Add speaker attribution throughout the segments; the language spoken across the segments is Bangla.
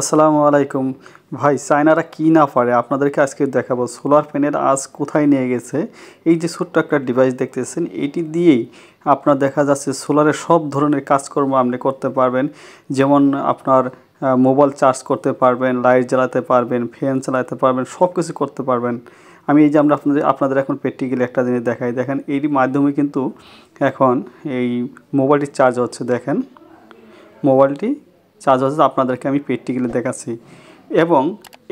Speaker 1: আসসালামু আলাইকুম ভাই চায়নারা কী না পারে আপনাদেরকে আজকে দেখাবো সোলার প্যানেল আজ কোথায় নিয়ে গেছে এই যে ছোট্ট একটা ডিভাইস দেখতেছেন এটি দিয়েই আপনার দেখা যাচ্ছে সোলারের সব ধরনের কাজকর্ম আপনি করতে পারবেন যেমন আপনার মোবাইল চার্জ করতে পারবেন লাইট জ্বালাতে পারবেন ফ্যান চালাতে পারবেন সব কিছু করতে পারবেন আমি এই যে আমরা আপনাদের আপনাদের এখন প্র্যাকটিক্যালি একটা জিনিস দেখাই দেখেন এরই মাধ্যমে কিন্তু এখন এই মোবাইলটি চার্জ হচ্ছে দেখেন মোবাইলটি চার্জ হচ্ছে আপনাদেরকে আমি প্র্যাকটিক্যালি দেখাচ্ছি এবং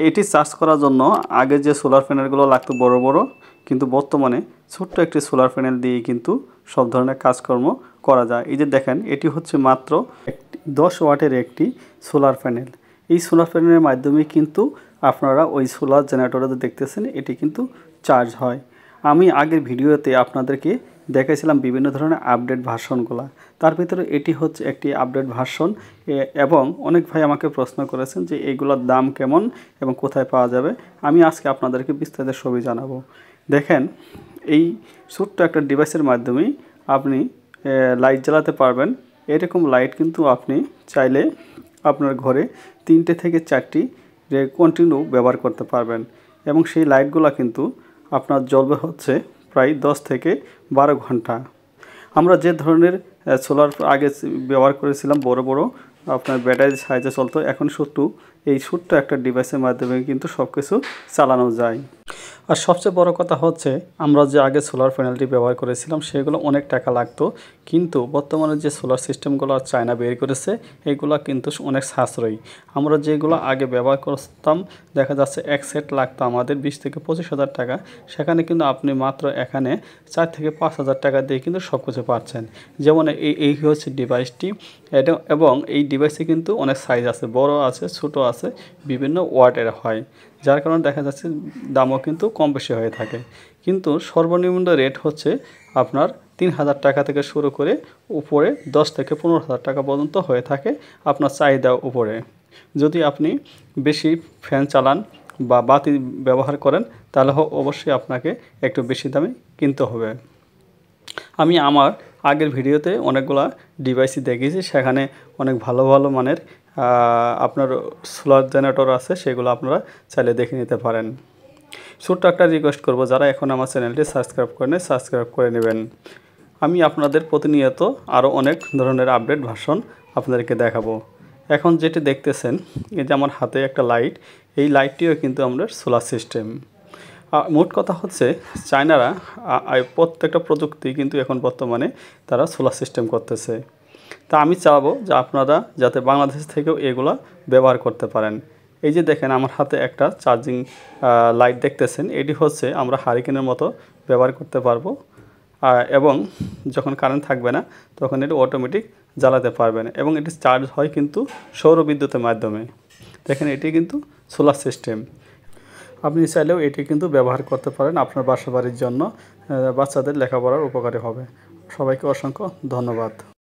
Speaker 1: এটি চার্জ করার জন্য আগে যে সোলার প্যানেলগুলো লাগতো বড় বড় কিন্তু বর্তমানে ছোট্ট একটি সোলার প্যানেল দিয়ে কিন্তু সব ধরনের কাজকর্ম করা যায় এই যে দেখেন এটি হচ্ছে মাত্র দশ ওয়াটের একটি সোলার প্যানেল এই সোলার প্যানেলের মাধ্যমে কিন্তু আপনারা ওই সোলার জেনারেটরে দেখতেছেন এটি কিন্তু চার্জ হয় আমি আগের ভিডিওতে আপনাদেরকে দেখাইছিলাম বিভিন্ন ধরনের আপডেট ভার্সনগুলো তার ভিতরে এটি হচ্ছে একটি আপডেট ভার্সন এবং অনেক ভাই আমাকে প্রশ্ন করেছেন যে এইগুলোর দাম কেমন এবং কোথায় পাওয়া যাবে আমি আজকে আপনাদেরকে বিস্তারিত ছবি জানাবো দেখেন এই ছোট্ট একটা ডিভাইসের মাধ্যমেই আপনি লাইট জ্বালাতে পারবেন এরকম লাইট কিন্তু আপনি চাইলে আপনার ঘরে তিনটে থেকে চারটি কন্টিনিউ ব্যবহার করতে পারবেন এবং সেই লাইটগুলো কিন্তু আপনার জ্বলবে হচ্ছে প্রায় 10 থেকে বারো ঘন্টা আমরা যে ধরনের সোলার আগে ব্যবহার করেছিলাম বড় বড় আপনার ব্যাটারি সাহায্যে চলতো এখন শুধু এই ছোট্ট একটা ডিভাইসের মাধ্যমে কিন্তু সব কিছু চালানো যায় আর সবচেয়ে বড় কথা হচ্ছে আমরা যে আগে সোলার প্যানেলটি ব্যবহার করেছিলাম সেগুলো অনেক টাকা লাগতো কিন্তু বর্তমানে যে সোলার সিস্টেমগুলো চায়না বের করেছে এগুলো কিন্তু অনেক সাশ্রয়ী আমরা যেগুলো আগে ব্যবহার করতাম দেখা যাচ্ছে এক সেট লাগতো আমাদের বিশ থেকে পঁচিশ হাজার টাকা সেখানে কিন্তু আপনি মাত্র এখানে চার থেকে পাঁচ হাজার টাকা দিয়ে কিন্তু সব কিছু পাচ্ছেন যেমন এই এই হচ্ছে ডিভাইসটি এটা এবং এই ডিভাইসে কিন্তু অনেক সাইজ আছে বড় আছে ছোট আছে বিভিন্ন ওয়াটের হয় যার কারণে দেখা যাচ্ছে দামও কিন্তু কম বেশি হয়ে থাকে কিন্তু সর্বনিম্ন রেট হচ্ছে আপনার তিন হাজার টাকা থেকে শুরু করে উপরে দশ থেকে পনেরো হাজার টাকা পর্যন্ত হয়ে থাকে আপনার চাহিদা উপরে যদি আপনি বেশি ফ্যান চালান বা বাতি ব্যবহার করেন তাহলে অবশ্যই আপনাকে একটু বেশি দামে কিনতে হবে আমি আমার আগের ভিডিওতে অনেকগুলা ডিভাইসই দেখিয়েছি সেখানে অনেক ভালো ভালো মানের আপনার সোলার জেনারেটর আছে সেগুলো আপনারা চাইলে দেখে নিতে পারেন ছোট্ট একটা রিকোয়েস্ট করব যারা এখন আমার চ্যানেলটি সাবস্ক্রাইব করে নেয় সাবস্ক্রাইব করে নেবেন আমি আপনাদের প্রতিনিয়ত আরও অনেক ধরনের আপডেট ভাষণ আপনাদেরকে দেখাবো এখন যেটি দেখতেছেন এই যে আমার হাতে একটা লাইট এই লাইটটিও কিন্তু আমাদের সোলার সিস্টেম মোট কথা হচ্ছে চায়নারা প্রত্যেকটা প্রযুক্তি কিন্তু এখন বর্তমানে তারা সোলার সিস্টেম করতেছে তা আমি চাবো যে আপনারা যাতে বাংলাদেশ থেকেও এগুলা ব্যবহার করতে পারেন এই যে দেখেন আমার হাতে একটা চার্জিং লাইট দেখতেছেন এটি হচ্ছে আমরা হারিকেনের মতো ব্যবহার করতে পারবো এবং যখন কারেন্ট থাকবে না তখন এটি অটোমেটিক জ্বালাতে পারবেন এবং এটি চার্জ হয় কিন্তু সৌরবিদ্যুতের মাধ্যমে দেখেন এটি কিন্তু সোলার সিস্টেম আপনি চাইলেও এটি কিন্তু ব্যবহার করতে পারেন আপনার বাসা বাড়ির জন্য বাচ্চাদের লেখাপড়ার উপকারী হবে সবাইকে অসংখ্য ধন্যবাদ